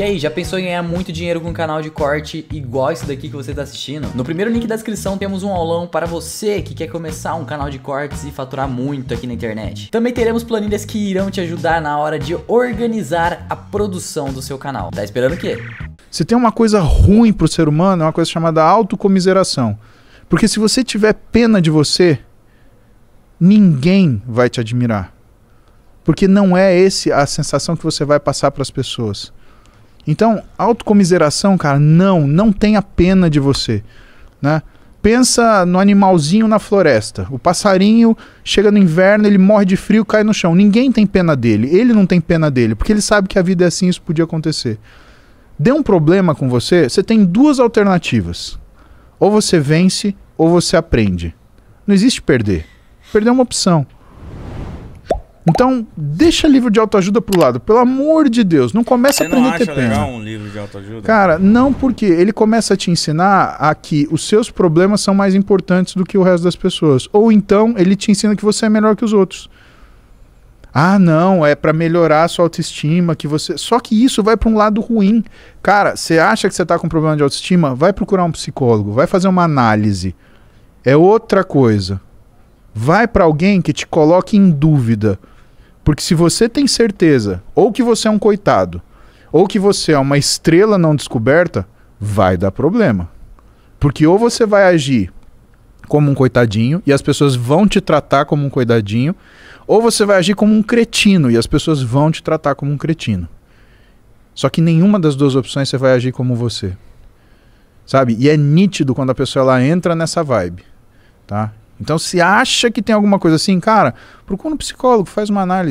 E aí, já pensou em ganhar muito dinheiro com um canal de corte igual esse daqui que você está assistindo? No primeiro link da descrição temos um aulão para você que quer começar um canal de cortes e faturar muito aqui na internet. Também teremos planilhas que irão te ajudar na hora de organizar a produção do seu canal. Tá esperando o quê? Se tem uma coisa ruim para o ser humano, é uma coisa chamada autocomiseração. Porque se você tiver pena de você, ninguém vai te admirar. Porque não é esse a sensação que você vai passar para as pessoas. Então, autocomiseração, cara, não, não tenha pena de você, né? Pensa no animalzinho na floresta. O passarinho chega no inverno, ele morre de frio, cai no chão. Ninguém tem pena dele. Ele não tem pena dele, porque ele sabe que a vida é assim, isso podia acontecer. Deu um problema com você, você tem duas alternativas. Ou você vence, ou você aprende. Não existe perder. Perder é uma opção. Então, deixa livro de autoajuda pro lado, pelo amor de Deus, não começa Você a aprender não acha a ter pena. legal um livro de autoajuda? Cara, não porque ele começa a te ensinar a que os seus problemas são mais importantes do que o resto das pessoas, ou então ele te ensina que você é melhor que os outros. Ah, não, é para melhorar a sua autoestima que você. Só que isso vai para um lado ruim. Cara, você acha que você tá com problema de autoestima? Vai procurar um psicólogo, vai fazer uma análise. É outra coisa. Vai para alguém que te coloque em dúvida. Porque se você tem certeza, ou que você é um coitado, ou que você é uma estrela não descoberta, vai dar problema. Porque ou você vai agir como um coitadinho e as pessoas vão te tratar como um coitadinho, ou você vai agir como um cretino e as pessoas vão te tratar como um cretino. Só que nenhuma das duas opções você vai agir como você. Sabe? E é nítido quando a pessoa ela entra nessa vibe, tá? Então, se acha que tem alguma coisa assim, cara, procura um psicólogo, faz uma análise.